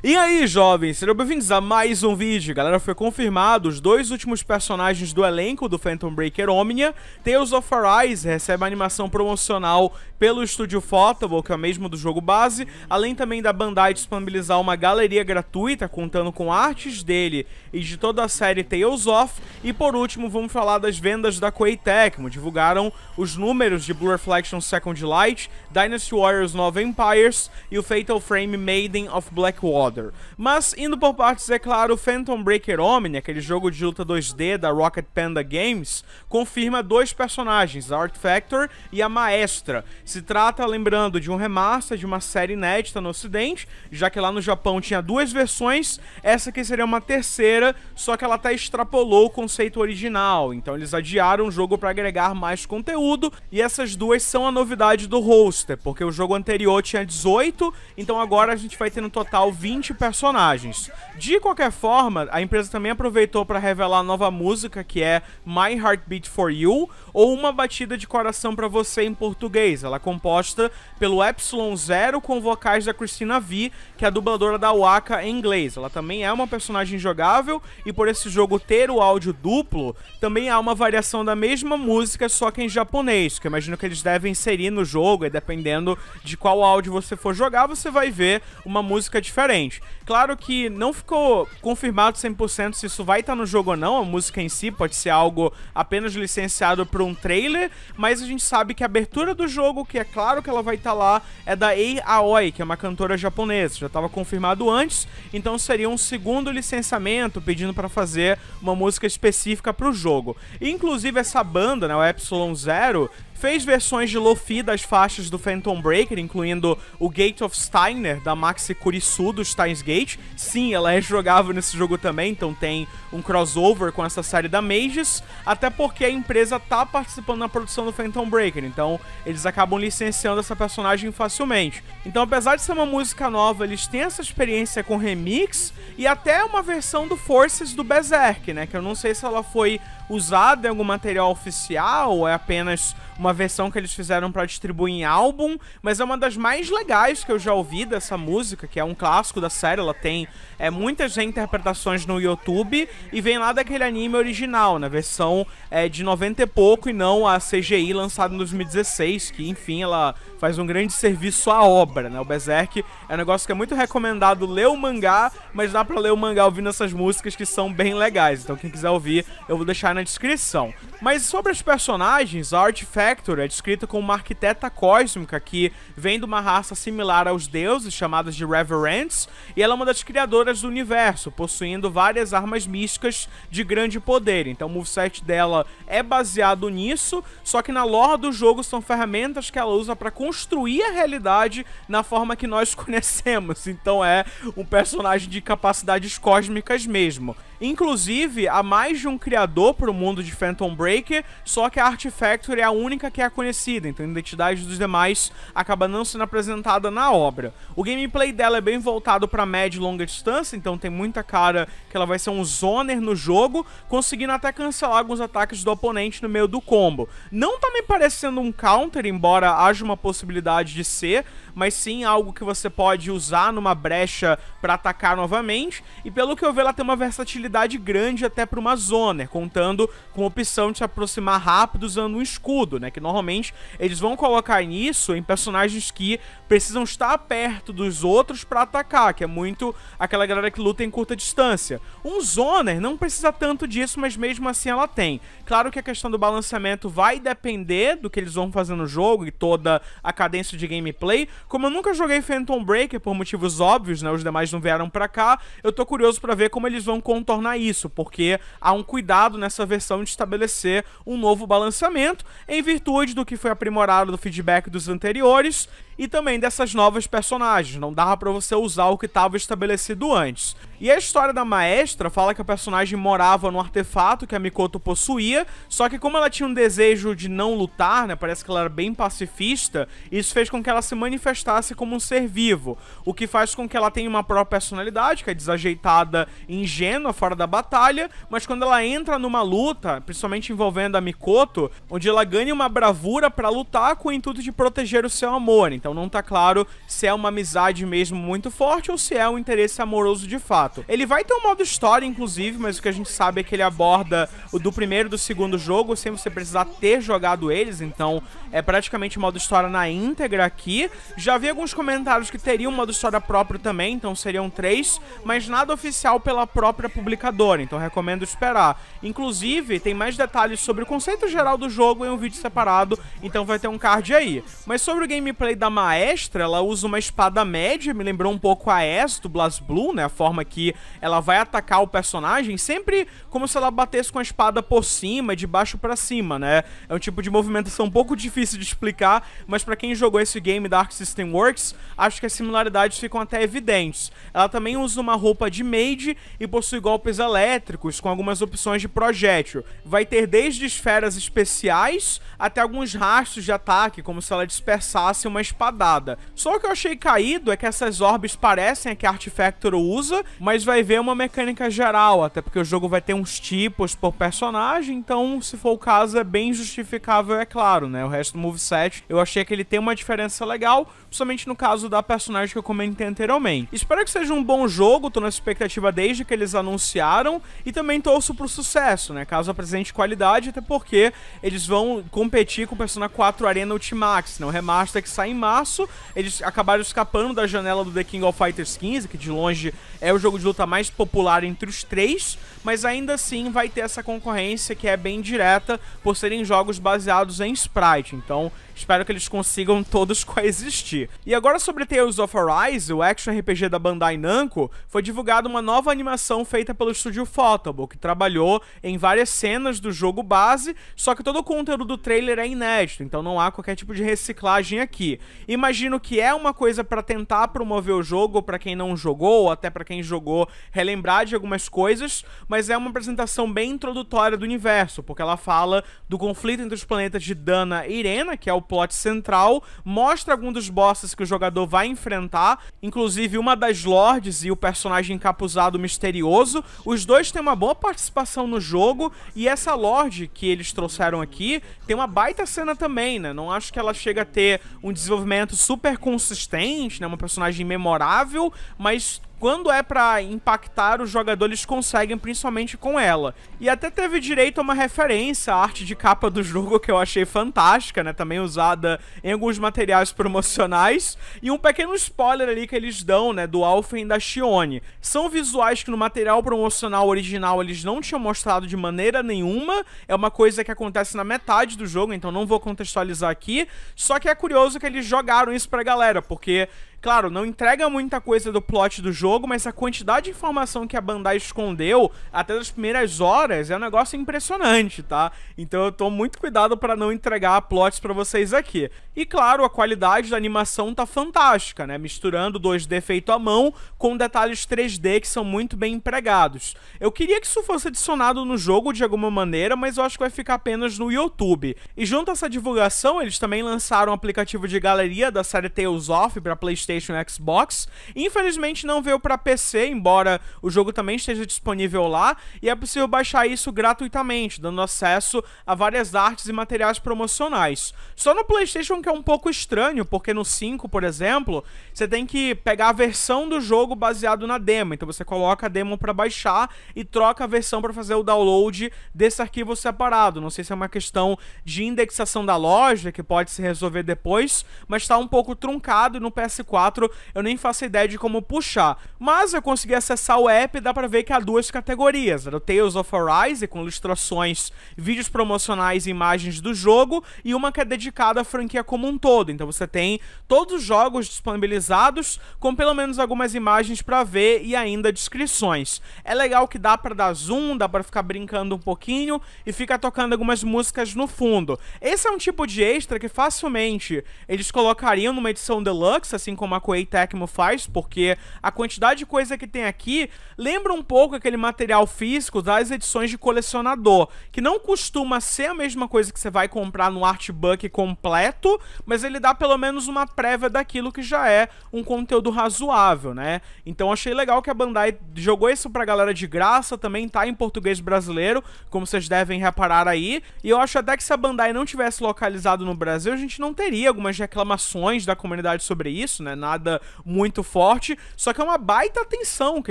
E aí, jovens, sejam bem-vindos a mais um vídeo. Galera, foi confirmado os dois últimos personagens do elenco do Phantom Breaker Omnia. Tales of Arise recebe a animação promocional pelo estúdio Photable, que é o mesmo do jogo base, além também da Bandai disponibilizar uma galeria gratuita contando com artes dele e de toda a série Tales of. E por último, vamos falar das vendas da Koei Tecmo. Divulgaram os números de Blue Reflection Second Light, Dynasty Warriors 9 Empires e o Fatal Frame Maiden of Black Water. Mas indo por partes, é claro, Phantom Breaker Omni, aquele jogo de luta 2D da Rocket Panda Games, confirma dois personagens, a Art Factor e a Maestra. Se trata, lembrando, de um remaster de uma série inédita no ocidente, já que lá no Japão tinha duas versões, essa aqui seria uma terceira, só que ela até extrapolou o conceito original, então eles adiaram o jogo para agregar mais conteúdo, e essas duas são a novidade do roster, porque o jogo anterior tinha 18, então agora a gente vai ter no total 20 20 personagens. De qualquer forma, a empresa também aproveitou para revelar a nova música que é My Heartbeat for You ou Uma Batida de Coração para Você em português. Ela é composta pelo Epsilon Zero com vocais da Christina V, que é a dubladora da Waka em inglês. Ela também é uma personagem jogável e por esse jogo ter o áudio duplo, também há uma variação da mesma música só que em japonês, que eu imagino que eles devem inserir no jogo, e dependendo de qual áudio você for jogar, você vai ver uma música diferente diferente. Claro que não ficou confirmado 100% se isso vai estar tá no jogo ou não, a música em si pode ser algo apenas licenciado por um trailer, mas a gente sabe que a abertura do jogo, que é claro que ela vai estar tá lá, é da Ei Aoi, que é uma cantora japonesa, já estava confirmado antes, então seria um segundo licenciamento pedindo para fazer uma música específica para o jogo. inclusive essa banda, né, o Epsilon Zero, Fez versões de Lofi das faixas do Phantom Breaker, incluindo o Gate of Steiner, da Maxi Kurisu, do Steins Gate. Sim, ela é jogável nesse jogo também, então tem um crossover com essa série da Mages, até porque a empresa tá participando na produção do Phantom Breaker, então eles acabam licenciando essa personagem facilmente. Então, apesar de ser uma música nova, eles têm essa experiência com remix e até uma versão do Forces do Berserk, né? Que eu não sei se ela foi usado em algum material oficial, ou é apenas uma versão que eles fizeram para distribuir em álbum, mas é uma das mais legais que eu já ouvi dessa música, que é um clássico da série, ela tem é, muitas reinterpretações no YouTube e vem lá daquele anime original, na versão é, de 90 e pouco e não a CGI lançada em 2016, que enfim, ela faz um grande serviço à obra, né? O Berserk é um negócio que é muito recomendado ler o mangá, mas dá para ler o mangá ouvindo essas músicas que são bem legais. Então quem quiser ouvir, eu vou deixar na descrição. Mas sobre os personagens, a Art Factor é descrita como uma arquiteta cósmica que vem de uma raça similar aos deuses, chamadas de Reverends, e ela é uma das criadoras do universo, possuindo várias armas místicas de grande poder. Então o moveset dela é baseado nisso, só que na lore do jogo são ferramentas que ela usa para construir a realidade na forma que nós conhecemos. Então é um personagem de capacidades cósmicas mesmo. Inclusive, há mais de um criador por pro mundo de Phantom Breaker, só que a Artifactory é a única que é conhecida, então a identidade dos demais acaba não sendo apresentada na obra. O gameplay dela é bem voltado para média e longa distância, então tem muita cara que ela vai ser um zoner no jogo, conseguindo até cancelar alguns ataques do oponente no meio do combo. Não tá me parecendo um counter, embora haja uma possibilidade de ser, mas sim algo que você pode usar numa brecha para atacar novamente, e pelo que eu vi ela tem uma versatilidade grande até para uma zoner, contando com opção de se aproximar rápido usando um escudo, né? Que normalmente eles vão colocar nisso em personagens que precisam estar perto dos outros para atacar, que é muito aquela galera que luta em curta distância. Um zoner não precisa tanto disso, mas mesmo assim ela tem. Claro que a questão do balanceamento vai depender do que eles vão fazer no jogo e toda a cadência de gameplay. Como eu nunca joguei Phantom Breaker por motivos óbvios, né? Os demais não vieram para cá. Eu tô curioso para ver como eles vão contornar isso, porque há um cuidado nessa versão de estabelecer um novo balanceamento, em virtude do que foi aprimorado do feedback dos anteriores e também dessas novas personagens. Não dava para você usar o que estava estabelecido antes. E a história da maestra fala que a personagem morava num artefato que a Mikoto possuía, só que como ela tinha um desejo de não lutar, né, parece que ela era bem pacifista, isso fez com que ela se manifestasse como um ser vivo, o que faz com que ela tenha uma própria personalidade, que é desajeitada, ingênua, fora da batalha, mas quando ela entra numa luta, principalmente envolvendo a Mikoto, onde ela ganha uma bravura para lutar com o intuito de proteger o seu amor, então não tá claro se é uma amizade mesmo muito forte ou se é um interesse amoroso de fato. Exato. Ele vai ter um modo história, inclusive, mas o que a gente sabe é que ele aborda o do primeiro e do segundo jogo sem você precisar ter jogado eles, então é praticamente modo história na íntegra aqui. Já vi alguns comentários que teria um modo história próprio também, então seriam três, mas nada oficial pela própria publicadora, então recomendo esperar. Inclusive, tem mais detalhes sobre o conceito geral do jogo em um vídeo separado, então vai ter um card aí. Mas sobre o gameplay da Maestra, ela usa uma espada média, me lembrou um pouco a S do Blast Blue, né, a forma que que ela vai atacar o personagem sempre como se ela batesse com a espada por cima, de baixo para cima, né? É um tipo de movimentação um pouco difícil de explicar, mas para quem jogou esse game Dark System Works, acho que as similaridades ficam até evidentes. Ela também usa uma roupa de maid e possui golpes elétricos com algumas opções de projétil. Vai ter desde esferas especiais até alguns rastros de ataque, como se ela dispersasse uma espadada. Só o que eu achei caído é que essas orbes parecem a que a Artifactor usa, mas vai ver uma mecânica geral, até porque o jogo vai ter uns tipos por personagem, então se for o caso é bem justificável, é claro, né? O resto do moveset eu achei que ele tem uma diferença legal, principalmente no caso da personagem que eu comentei anteriormente. Espero que seja um bom jogo, tô na expectativa desde que eles anunciaram e também torço pro sucesso, né? Caso apresente qualidade, até porque eles vão competir com o Persona 4 Arena Ultimax, né? O remaster que sai em março, eles acabaram escapando da janela do The King of Fighters 15, que de longe é o jogo de luta mais popular entre os três, mas ainda assim vai ter essa concorrência que é bem direta por serem jogos baseados em sprite. Então Espero que eles consigam todos coexistir. E agora sobre Tales of Arise, o action RPG da Bandai Namco, foi divulgada uma nova animação feita pelo estúdio Photable, que trabalhou em várias cenas do jogo base, só que todo o conteúdo do trailer é inédito, então não há qualquer tipo de reciclagem aqui. Imagino que é uma coisa para tentar promover o jogo para quem não jogou, ou até para quem jogou relembrar de algumas coisas, mas é uma apresentação bem introdutória do universo, porque ela fala do conflito entre os planetas de Dana e Irena, que é o plot central, mostra algum dos bosses que o jogador vai enfrentar, inclusive uma das lords e o personagem encapuzado misterioso. Os dois têm uma boa participação no jogo e essa lord que eles trouxeram aqui tem uma baita cena também, né? Não acho que ela chega a ter um desenvolvimento super consistente, né? Uma personagem memorável, mas quando é para impactar, os jogadores conseguem, principalmente com ela. E até teve direito a uma referência à arte de capa do jogo que eu achei fantástica, né? Também usada em alguns materiais promocionais. E um pequeno spoiler ali que eles dão, né? Do Alphen e da Shione. São visuais que no material promocional original eles não tinham mostrado de maneira nenhuma. É uma coisa que acontece na metade do jogo, então não vou contextualizar aqui. Só que é curioso que eles jogaram isso pra galera, porque Claro, não entrega muita coisa do plot do jogo, mas a quantidade de informação que a Bandai escondeu até as primeiras horas é um negócio impressionante, tá? Então eu tô muito cuidado para não entregar plots para vocês aqui. E claro, a qualidade da animação tá fantástica, né? Misturando 2D feito à mão com detalhes 3D que são muito bem empregados. Eu queria que isso fosse adicionado no jogo de alguma maneira, mas eu acho que vai ficar apenas no YouTube. E junto a essa divulgação, eles também lançaram um aplicativo de galeria da série Tales of para PlayStation PlayStation e Xbox. Infelizmente não veio para PC, embora o jogo também esteja disponível lá, e é possível baixar isso gratuitamente, dando acesso a várias artes e materiais promocionais. Só no PlayStation que é um pouco estranho, porque no 5, por exemplo, você tem que pegar a versão do jogo baseado na demo. Então você coloca a demo para baixar e troca a versão para fazer o download desse arquivo separado. Não sei se é uma questão de indexação da loja que pode se resolver depois, mas está um pouco truncado no PS4 4, eu nem faço ideia de como puxar. Mas eu consegui acessar o app e dá pra ver que há duas categorias. Era o Tales of Arise, com ilustrações, vídeos promocionais e imagens do jogo, e uma que é dedicada à franquia como um todo. Então você tem todos os jogos disponibilizados, com pelo menos algumas imagens para ver e ainda descrições. É legal que dá para dar zoom, dá para ficar brincando um pouquinho e fica tocando algumas músicas no fundo. Esse é um tipo de extra que facilmente eles colocariam numa edição deluxe, assim como como a Koei Tecmo faz, porque a quantidade de coisa que tem aqui lembra um pouco aquele material físico das edições de colecionador, que não costuma ser a mesma coisa que você vai comprar no artbook completo, mas ele dá pelo menos uma prévia daquilo que já é um conteúdo razoável, né? Então achei legal que a Bandai jogou isso pra galera de graça, também tá em português brasileiro, como vocês devem reparar aí, e eu acho até que se a Bandai não tivesse localizado no Brasil, a gente não teria algumas reclamações da comunidade sobre isso, né? nada muito forte, só que é uma baita atenção que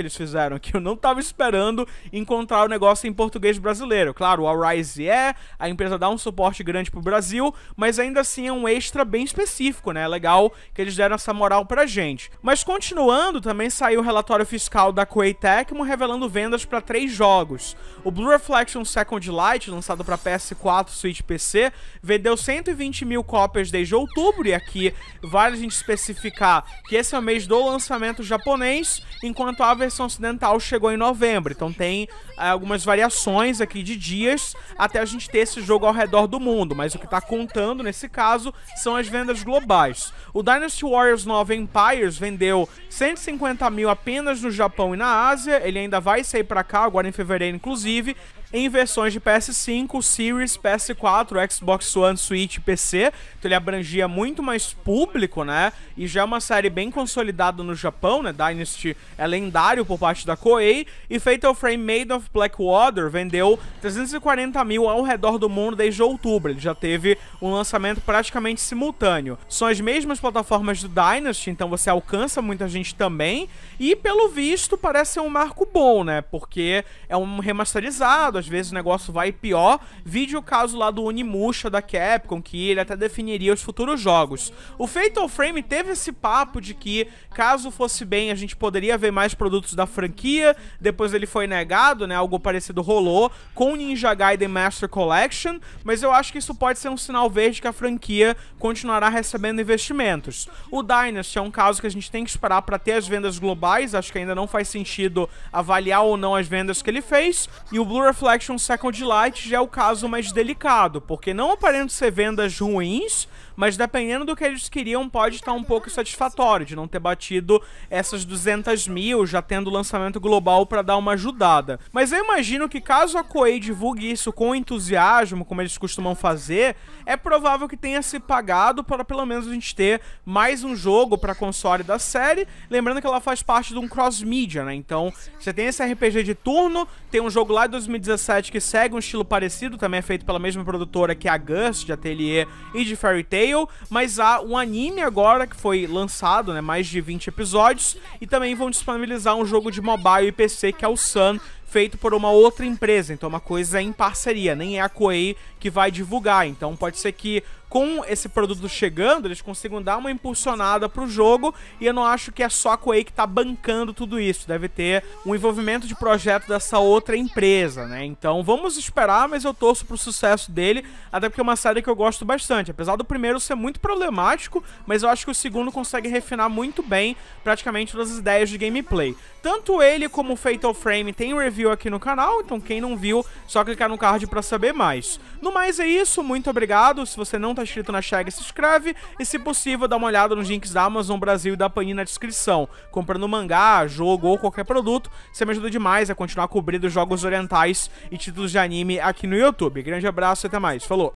eles fizeram, que eu não tava esperando encontrar o negócio em português brasileiro. Claro, a Rise é, a empresa dá um suporte grande pro Brasil, mas ainda assim é um extra bem específico, né? É legal que eles deram essa moral pra gente. Mas continuando, também saiu o relatório fiscal da Koei Tecmo revelando vendas para três jogos. O Blue Reflection Second Light, lançado para PS4, Switch PC, vendeu 120 mil cópias desde outubro, e aqui vale a gente especificar lembrar que esse é o mês do lançamento japonês, enquanto a versão ocidental chegou em novembro. Então tem é, algumas variações aqui de dias até a gente ter esse jogo ao redor do mundo, mas o que está contando nesse caso são as vendas globais. O Dynasty Warriors 9 Empires vendeu 150 mil apenas no Japão e na Ásia, ele ainda vai sair para cá, agora em fevereiro inclusive, em versões de PS5, Series, PS4, Xbox One, Switch e PC. Então ele abrangia muito mais público, né? E já é uma série bem consolidada no Japão, né? Dynasty é lendário por parte da Koei. E Fatal Frame Made of Blackwater vendeu 340 mil ao redor do mundo desde outubro. Ele já teve um lançamento praticamente simultâneo. São as mesmas plataformas do Dynasty, então você alcança muita gente também. E pelo visto parece ser um marco bom, né? Porque é um remasterizado às vezes o negócio vai pior. Vídeo o caso lá do Unimusha da Capcom, que ele até definiria os futuros jogos. O Fatal Frame teve esse papo de que, caso fosse bem, a gente poderia ver mais produtos da franquia. Depois ele foi negado, né? Algo parecido rolou com Ninja Gaiden Master Collection. Mas eu acho que isso pode ser um sinal verde que a franquia continuará recebendo investimentos. O Dynasty é um caso que a gente tem que esperar para ter as vendas globais. Acho que ainda não faz sentido avaliar ou não as vendas que ele fez. E o Blue Reflection live action Second Light já é o caso mais delicado, porque não aparentam ser vendas ruins, mas dependendo do que eles queriam, pode estar um pouco satisfatório de não ter batido essas 200 mil, já tendo lançamento global para dar uma ajudada. Mas eu imagino que caso a Koei divulgue isso com entusiasmo, como eles costumam fazer, é provável que tenha se pagado para pelo menos a gente ter mais um jogo para console da série, lembrando que ela faz parte de um cross-media, né? Então, você tem esse RPG de turno, tem um jogo lá de 2017 site que segue um estilo parecido, também é feito pela mesma produtora que a Gust, de Atelier e de Fairy Tail, mas há um anime agora que foi lançado, né, mais de 20 episódios, e também vão disponibilizar um jogo de mobile e PC que é o Sun, feito por uma outra empresa, então é uma coisa em parceria, nem é a Koei que vai divulgar. Então pode ser que com esse produto chegando, eles consigam dar uma impulsionada pro jogo, e eu não acho que é só a Koei que tá bancando tudo isso, deve ter um envolvimento de projeto dessa outra empresa, né? Então vamos esperar, mas eu torço pro sucesso dele, até porque é uma série que eu gosto bastante, apesar do primeiro ser muito problemático, mas eu acho que o segundo consegue refinar muito bem praticamente todas as ideias de gameplay. Tanto ele como o Fatal Frame tem review review aqui no canal, então quem não viu, só clicar no card pra saber mais. No mais é isso, muito obrigado, se você não tá inscrito na chega se inscreve, e se possível, dá uma olhada nos links da Amazon Brasil e da Panini na descrição. Comprando mangá, jogo ou qualquer produto, você me ajuda demais a continuar cobrindo jogos orientais e títulos de anime aqui no YouTube. Grande abraço e até mais, falou!